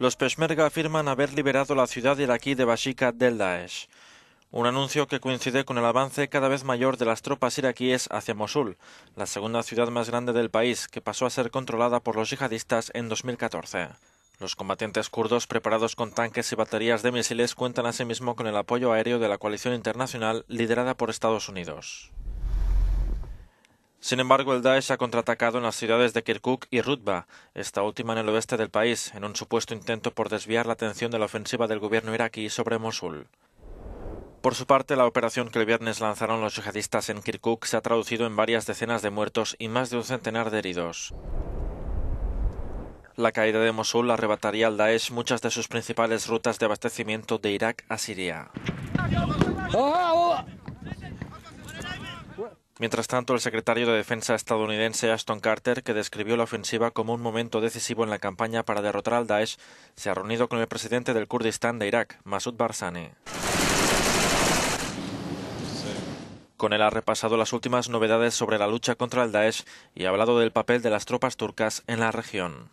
los peshmerga afirman haber liberado la ciudad iraquí de Bashika del Daesh. Un anuncio que coincide con el avance cada vez mayor de las tropas iraquíes hacia Mosul, la segunda ciudad más grande del país, que pasó a ser controlada por los yihadistas en 2014. Los combatientes kurdos preparados con tanques y baterías de misiles cuentan asimismo con el apoyo aéreo de la coalición internacional liderada por Estados Unidos. Sin embargo, el Daesh ha contraatacado en las ciudades de Kirkuk y Rutba, esta última en el oeste del país, en un supuesto intento por desviar la atención de la ofensiva del gobierno iraquí sobre Mosul. Por su parte, la operación que el viernes lanzaron los yihadistas en Kirkuk se ha traducido en varias decenas de muertos y más de un centenar de heridos. La caída de Mosul arrebataría al Daesh muchas de sus principales rutas de abastecimiento de Irak a Siria. ¡Oh, oh, Mientras tanto, el secretario de Defensa estadounidense Ashton Carter, que describió la ofensiva como un momento decisivo en la campaña para derrotar al Daesh, se ha reunido con el presidente del Kurdistán de Irak, Masud Barzani. Con él ha repasado las últimas novedades sobre la lucha contra el Daesh y ha hablado del papel de las tropas turcas en la región.